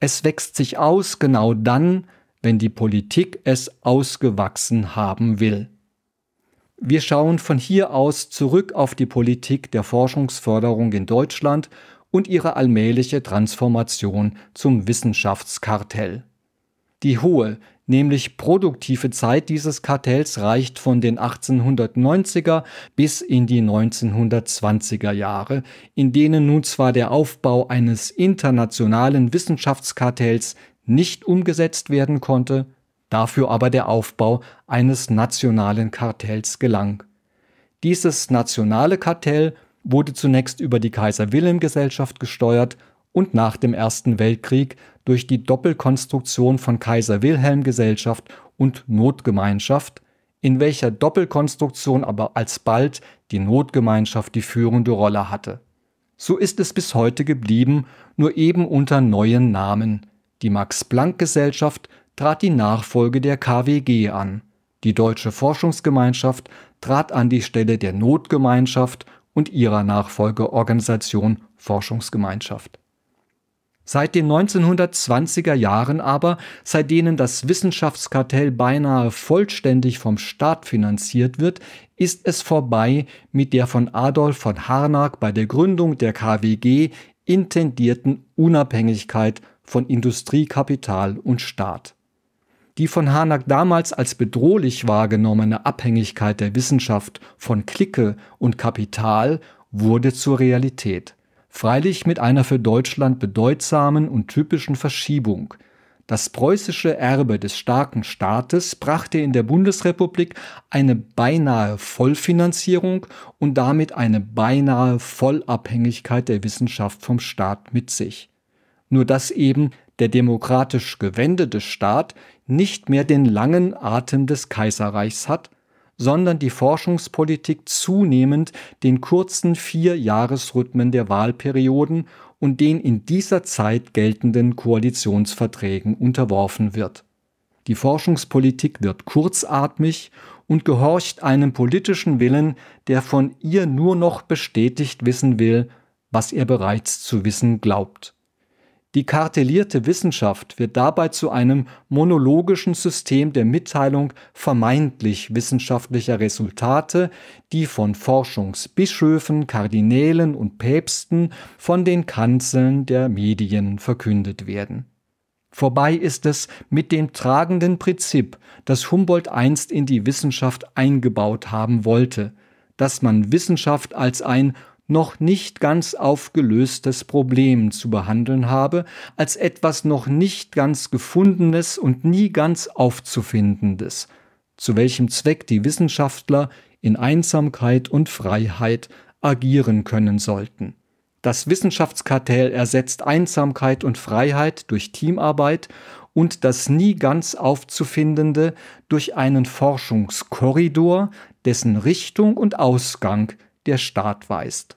Es wächst sich aus genau dann, wenn die Politik es ausgewachsen haben will. Wir schauen von hier aus zurück auf die Politik der Forschungsförderung in Deutschland und ihre allmähliche Transformation zum Wissenschaftskartell. Die hohe, nämlich produktive Zeit dieses Kartells reicht von den 1890er bis in die 1920er Jahre, in denen nun zwar der Aufbau eines internationalen Wissenschaftskartells nicht umgesetzt werden konnte, dafür aber der Aufbau eines nationalen Kartells gelang. Dieses nationale Kartell wurde zunächst über die Kaiser-Wilhelm-Gesellschaft gesteuert und nach dem Ersten Weltkrieg durch die Doppelkonstruktion von Kaiser-Wilhelm-Gesellschaft und Notgemeinschaft, in welcher Doppelkonstruktion aber alsbald die Notgemeinschaft die führende Rolle hatte. So ist es bis heute geblieben, nur eben unter neuen Namen. Die Max-Planck-Gesellschaft trat die Nachfolge der KWG an. Die Deutsche Forschungsgemeinschaft trat an die Stelle der Notgemeinschaft und ihrer Nachfolgeorganisation Forschungsgemeinschaft. Seit den 1920er Jahren aber, seit denen das Wissenschaftskartell beinahe vollständig vom Staat finanziert wird, ist es vorbei mit der von Adolf von Harnack bei der Gründung der KWG intendierten Unabhängigkeit von Industriekapital und Staat. Die von Harnack damals als bedrohlich wahrgenommene Abhängigkeit der Wissenschaft von Clique und Kapital wurde zur Realität, freilich mit einer für Deutschland bedeutsamen und typischen Verschiebung. Das preußische Erbe des starken Staates brachte in der Bundesrepublik eine beinahe Vollfinanzierung und damit eine beinahe Vollabhängigkeit der Wissenschaft vom Staat mit sich. Nur dass eben der demokratisch gewendete Staat nicht mehr den langen Atem des Kaiserreichs hat, sondern die Forschungspolitik zunehmend den kurzen vier Jahresrhythmen der Wahlperioden und den in dieser Zeit geltenden Koalitionsverträgen unterworfen wird. Die Forschungspolitik wird kurzatmig und gehorcht einem politischen Willen, der von ihr nur noch bestätigt wissen will, was er bereits zu wissen glaubt. Die kartellierte Wissenschaft wird dabei zu einem monologischen System der Mitteilung vermeintlich wissenschaftlicher Resultate, die von Forschungsbischöfen, Kardinälen und Päpsten von den Kanzeln der Medien verkündet werden. Vorbei ist es mit dem tragenden Prinzip, das Humboldt einst in die Wissenschaft eingebaut haben wollte, dass man Wissenschaft als ein noch nicht ganz aufgelöstes Problem zu behandeln habe, als etwas noch nicht ganz Gefundenes und nie ganz Aufzufindendes, zu welchem Zweck die Wissenschaftler in Einsamkeit und Freiheit agieren können sollten. Das Wissenschaftskartell ersetzt Einsamkeit und Freiheit durch Teamarbeit und das nie ganz aufzufindende durch einen Forschungskorridor, dessen Richtung und Ausgang der Staat weist.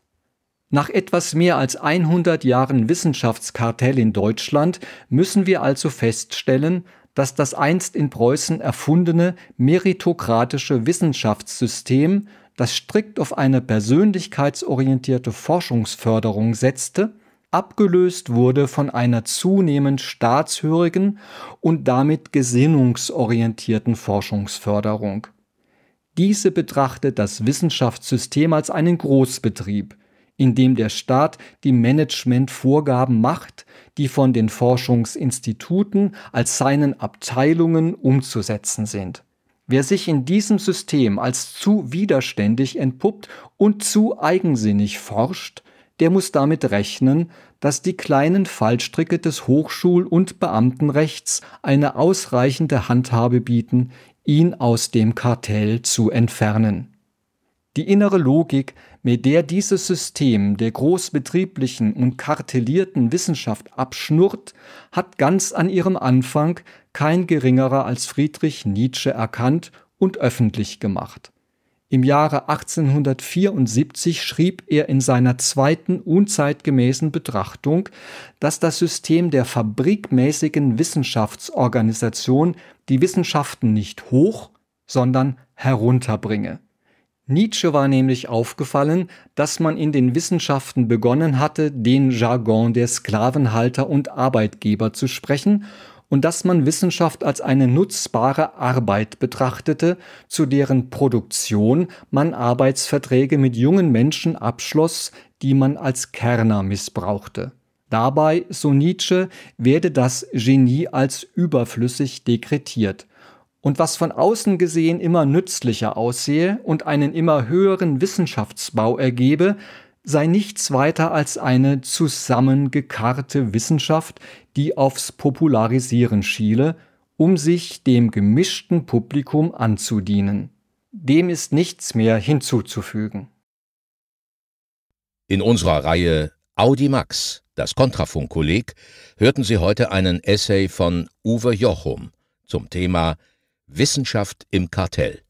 Nach etwas mehr als 100 Jahren Wissenschaftskartell in Deutschland müssen wir also feststellen, dass das einst in Preußen erfundene meritokratische Wissenschaftssystem, das strikt auf eine persönlichkeitsorientierte Forschungsförderung setzte, abgelöst wurde von einer zunehmend staatshörigen und damit gesinnungsorientierten Forschungsförderung. Diese betrachtet das Wissenschaftssystem als einen Großbetrieb, in dem der Staat die Managementvorgaben macht, die von den Forschungsinstituten als seinen Abteilungen umzusetzen sind. Wer sich in diesem System als zu widerständig entpuppt und zu eigensinnig forscht, der muss damit rechnen, dass die kleinen Fallstricke des Hochschul- und Beamtenrechts eine ausreichende Handhabe bieten, ihn aus dem Kartell zu entfernen. Die innere Logik, mit der dieses System der großbetrieblichen und kartellierten Wissenschaft abschnurrt, hat ganz an ihrem Anfang kein geringerer als Friedrich Nietzsche erkannt und öffentlich gemacht. Im Jahre 1874 schrieb er in seiner zweiten unzeitgemäßen Betrachtung, dass das System der fabrikmäßigen Wissenschaftsorganisation die Wissenschaften nicht hoch, sondern herunterbringe. Nietzsche war nämlich aufgefallen, dass man in den Wissenschaften begonnen hatte, den Jargon der Sklavenhalter und Arbeitgeber zu sprechen und dass man Wissenschaft als eine nutzbare Arbeit betrachtete, zu deren Produktion man Arbeitsverträge mit jungen Menschen abschloss, die man als Kerner missbrauchte. Dabei, so Nietzsche, werde das Genie als überflüssig dekretiert. Und was von außen gesehen immer nützlicher aussehe und einen immer höheren Wissenschaftsbau ergebe, sei nichts weiter als eine zusammengekarrte Wissenschaft, die aufs Popularisieren schiele, um sich dem gemischten Publikum anzudienen. Dem ist nichts mehr hinzuzufügen. In unserer Reihe Audimax, das Kontrafunkkolleg, hörten Sie heute einen Essay von Uwe Jochum zum Thema Wissenschaft im Kartell.